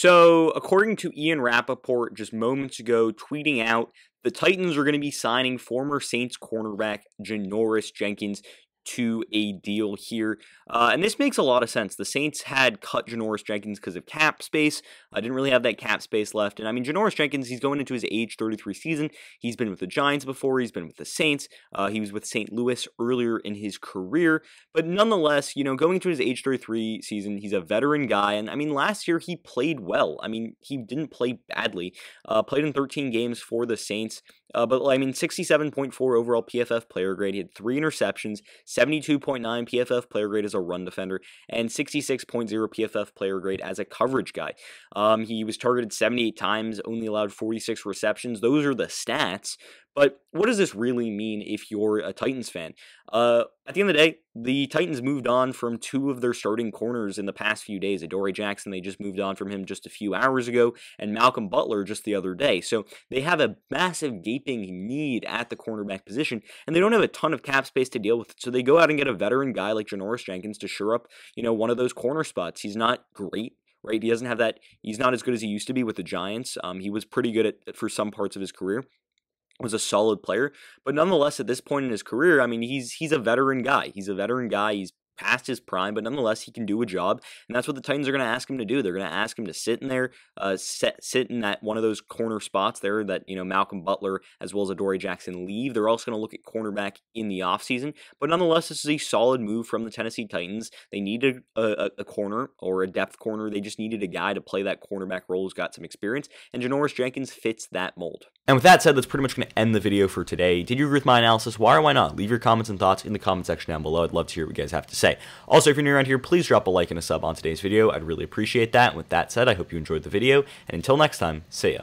So, according to Ian Rappaport just moments ago, tweeting out, the Titans are going to be signing former Saints cornerback Janoris Jenkins to a deal here. Uh, and this makes a lot of sense. The Saints had cut Janoris Jenkins because of cap space. I uh, didn't really have that cap space left. And I mean, Janoris Jenkins, he's going into his age 33 season. He's been with the Giants before, he's been with the Saints. Uh, he was with St. Louis earlier in his career. But nonetheless, you know, going into his age 33 season, he's a veteran guy. And I mean, last year he played well. I mean, he didn't play badly, uh, played in 13 games for the Saints. Uh, but I mean, 67.4 overall PFF player grade. He had three interceptions, 72.9 PFF player grade as a run defender, and 66.0 PFF player grade as a coverage guy. Um, he was targeted 78 times, only allowed 46 receptions. Those are the stats, but what does this really mean if you're a Titans fan? Uh, at the end of the day, the Titans moved on from two of their starting corners in the past few days. Adoree Jackson, they just moved on from him just a few hours ago, and Malcolm Butler just the other day. So they have a massive gaping need at the cornerback position, and they don't have a ton of cap space to deal with. So they go out and get a veteran guy like Janoris Jenkins to shore up, you know, one of those corner spots. He's not great right? He doesn't have that. He's not as good as he used to be with the Giants. Um, he was pretty good at for some parts of his career was a solid player, but nonetheless, at this point in his career, I mean, he's he's a veteran guy. He's a veteran guy. He's past his prime, but nonetheless, he can do a job, and that's what the Titans are going to ask him to do. They're going to ask him to sit in there, uh, set, sit in that one of those corner spots there that you know Malcolm Butler as well as Adoree Jackson leave. They're also going to look at cornerback in the offseason, but nonetheless, this is a solid move from the Tennessee Titans. They needed a, a, a corner or a depth corner. They just needed a guy to play that cornerback role who's got some experience, and Janoris Jenkins fits that mold. And with that said, that's pretty much going to end the video for today. Did you agree with my analysis? Why or why not? Leave your comments and thoughts in the comment section down below. I'd love to hear what you guys have to say. Also, if you're new around here, please drop a like and a sub on today's video. I'd really appreciate that. And with that said, I hope you enjoyed the video. And until next time, see ya.